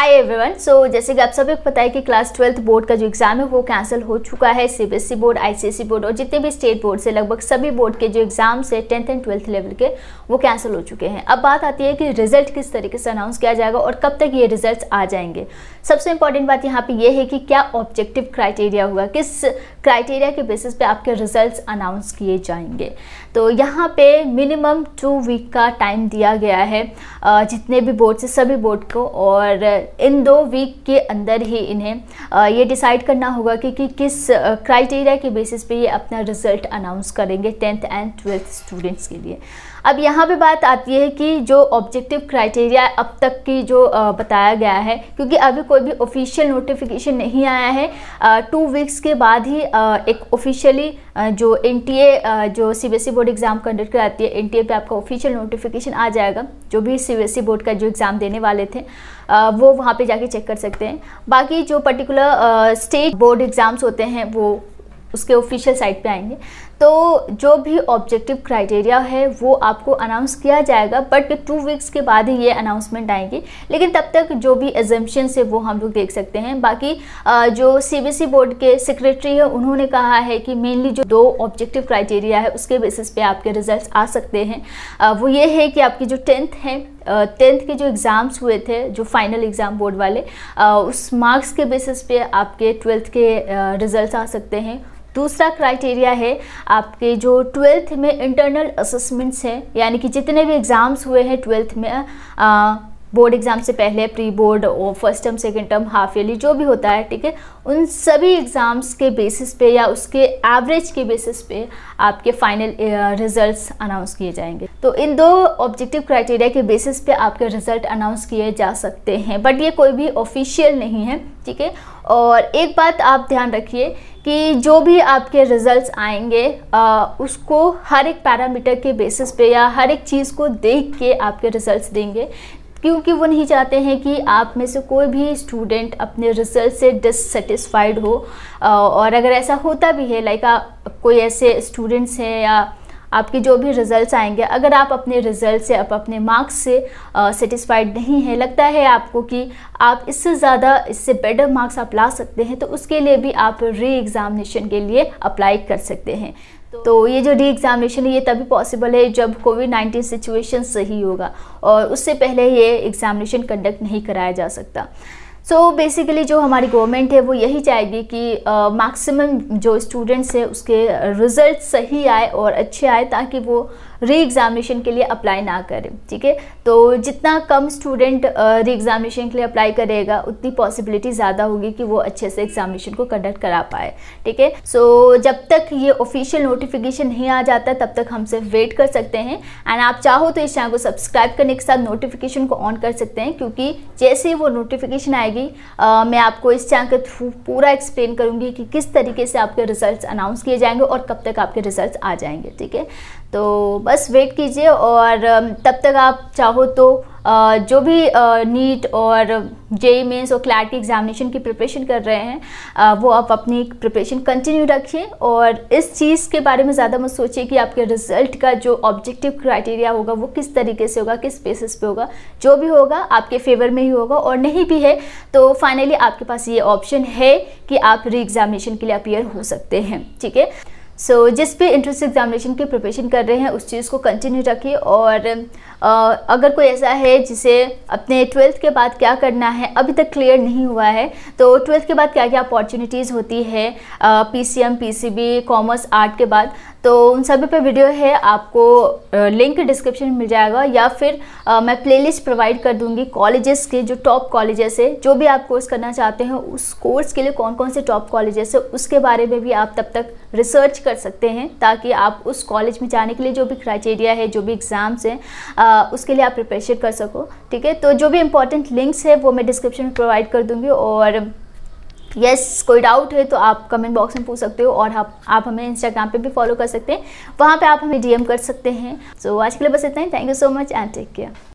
hi everyone so जैसे कि आप सभी को पता है कि क्लास ट्वेल्थ बोर्ड का जो एग्ज़ाम है वो कैंसिल हो चुका है सीबीएसई बोर्ड आईसीएसई बोर्ड और जितने भी स्टेट बोर्ड से लगभग सभी बोर्ड के जो एग्ज़ाम्स है टेंथ एंड ट्वेल्थ लेवल के वो कैंसिल हो चुके हैं अब बात आती है कि रिजल्ट किस तरीके से अनाउंस किया जाएगा और कब तक ये रिजल्ट आ जाएंगे सबसे इंपॉर्टेंट बात यहाँ पर यह है कि क्या ऑब्जेक्टिव क्राइटेरिया हुआ किस क्राइटेरिया के बेसिस पे आपके रिजल्ट अनाउंस किए जाएंगे तो यहाँ पे मिनिमम टू वीक का टाइम दिया गया है जितने भी बोर्ड से सभी बोर्ड को और इन दो वीक के अंदर ही इन्हें ये डिसाइड करना होगा कि, कि किस क्राइटेरिया के बेसिस पे ये अपना रिजल्ट अनाउंस करेंगे टेंथ एंड ट्वेल्थ स्टूडेंट्स के लिए अब यहाँ पे बात आती है कि जो ऑब्जेक्टिव क्राइटेरिया अब तक की जो बताया गया है क्योंकि अभी कोई भी ऑफिशियल नोटिफिकेशन नहीं आया है टू वीक्स के बाद ही एक ऑफिशियली जो एन जो सी बोर्ड एग्ज़ाम कंडक्ट कराती है एन पे आपका ऑफिशियल नोटिफिकेशन आ जाएगा जो भी सी बोर्ड का जो एग्ज़ाम देने वाले थे वो वहाँ पे जाके चेक कर सकते हैं बाकी जो पर्टिकुलर स्टेट बोर्ड एग्ज़ाम्स होते हैं वो उसके ऑफिशियल साइट पे आएंगे तो जो भी ऑब्जेक्टिव क्राइटेरिया है वो आपको अनाउंस किया जाएगा बट टू वीक्स के बाद ही ये अनाउंसमेंट आएंगी लेकिन तब तक जो भी एजम्पन है वो हम लोग देख सकते हैं बाकी जो सी बोर्ड के सेक्रेटरी है उन्होंने कहा है कि मेनली जो दो ऑब्जेक्टिव क्राइटेरिया है उसके बेसिस पे आपके रिजल्ट आ सकते हैं वो ये है कि आपकी जो टेंथ है टेंथ के जो एग्ज़ाम्स हुए थे जो फाइनल एग्ज़ाम बोर्ड वाले उस मार्क्स के बेसिस पे आपके ट्वेल्थ के रिज़ल्ट आ सकते हैं दूसरा क्राइटेरिया है आपके जो ट्वेल्थ में इंटरनल असेसमेंट्स हैं यानी कि जितने भी एग्ज़ाम्स हुए हैं ट्वेल्थ में आ, बोर्ड एग्ज़ाम से पहले प्री बोर्ड और first term second term half yearly जो भी होता है ठीक है उन सभी एग्ज़ाम्स के बेसिस पे या उसके एवरेज के बेसिस पे आपके फाइनल रिजल्ट्स अनाउंस किए जाएंगे तो इन दो ऑब्जेक्टिव क्राइटेरिया के बेसिस पे आपके रिजल्ट अनाउंस किए जा सकते हैं बट ये कोई भी ऑफिशियल नहीं है ठीक है और एक बात आप ध्यान रखिए कि जो भी आपके रिजल्ट्स आएंगे आ, उसको हर एक पैरामीटर के बेसिस पे या हर एक चीज़ को देख के आपके रिजल्ट्स देंगे क्योंकि वो नहीं चाहते हैं कि आप में से कोई भी स्टूडेंट अपने रिजल्ट से डिससेटिस्फाइड हो और अगर ऐसा होता भी है लाइक कोई ऐसे स्टूडेंट्स हैं या आपके जो भी रिजल्ट्स आएंगे अगर आप अपने रिजल्ट से आप अपने मार्क्स से सेटिस्फाइड नहीं है लगता है आपको कि आप इससे ज़्यादा इससे बेटर मार्क्स आप ला सकते हैं तो उसके लिए भी आप री एग्ज़ामिनेशन के लिए अप्लाई कर सकते हैं तो, तो ये जो री एग्ज़ामिनेशन है ये तभी पॉसिबल है जब कोविड नाइन्टीन सिचुएशन सही होगा और उससे पहले ये एग्ज़ामिनेशन कंडक्ट नहीं कराया जा सकता सो so बेसिकली जो हमारी गवर्नमेंट है वो यही चाहेगी कि मैक्सिमम uh, जो स्टूडेंट्स हैं उसके रिज़ल्ट सही आए और अच्छे आए ताकि वो री एग्ज़ामिनेशन के लिए अप्लाई ना करें ठीक है तो जितना कम स्टूडेंट री एग्ज़ामिनेशन के लिए अप्लाई करेगा उतनी पॉसिबिलिटी ज़्यादा होगी कि वो अच्छे से एग्ज़ामिनेशन को कंडक्ट करा पाए ठीक है सो जब तक ये ऑफिशियल नोटिफिकेशन नहीं आ जाता तब तक हम सिर्फ वेट कर सकते हैं एंड आप चाहो तो इस चैनल को सब्सक्राइब करने के साथ नोटिफिकेशन को ऑन कर सकते हैं क्योंकि जैसे ही वो नोटिफिकेशन आएगी आ, मैं आपको इस चैनल के थ्रू पूरा एक्सप्लेन करूँगी कि किस तरीके से आपके रिजल्ट अनाउंस किए जाएंगे और कब तक आपके रिजल्ट आ जाएंगे ठीक है तो बस वेट कीजिए और तब तक आप चाहो तो जो भी नीट और जेई मेन्स e और क्लैट एग्जामिनेशन की प्रिपरेशन कर रहे हैं वो आप अपनी प्रिपरेशन कंटिन्यू रखिए और इस चीज़ के बारे में ज़्यादा मत सोचिए कि आपके रिजल्ट का जो ऑब्जेक्टिव क्राइटेरिया होगा वो किस तरीके से होगा किस बेसिस पे होगा जो भी होगा आपके फेवर में ही होगा और नहीं भी है तो फाइनली आपके पास ये ऑप्शन है कि आप री एग्जामिनेशन के लिए अपियर हो सकते हैं ठीक है सो so, जिस भी इंट्रेंस एग्जामिनेशन की प्रिपरेशन कर रहे हैं उस चीज़ को कंटिन्यू रखिए और आ, अगर कोई ऐसा है जिसे अपने ट्वेल्थ के बाद क्या करना है अभी तक क्लियर नहीं हुआ है तो ट्वेल्थ के बाद क्या क्या अपॉर्चुनिटीज़ होती है P C M P C B commerce art के बाद तो उन सभी पे वीडियो है आपको लिंक डिस्क्रिप्शन में मिल जाएगा या फिर आ, मैं प्लेलिस्ट प्रोवाइड कर दूंगी कॉलेजेस के जो टॉप कॉलेजेस है जो भी आप कोर्स करना चाहते हैं उस कोर्स के लिए कौन कौन से टॉप कॉलेजेस है उसके बारे में भी आप तब तक रिसर्च कर कर सकते हैं ताकि आप उस कॉलेज में जाने के लिए जो भी क्राइटेरिया है जो भी एग्ज़ाम्स हैं उसके लिए आप प्रिपरेशन कर सको ठीक है तो जो भी इंपॉर्टेंट लिंक्स है वो मैं डिस्क्रिप्शन में प्रोवाइड कर दूँगी और यस yes, कोई डाउट है तो आप कमेंट बॉक्स में पूछ सकते हो और आप आप हमें इंस्टाग्राम पे भी फॉलो कर सकते हैं वहाँ पे आप हमें डीएम कर सकते हैं सो so, आज के लिए बस इतना ही thank you so much and take care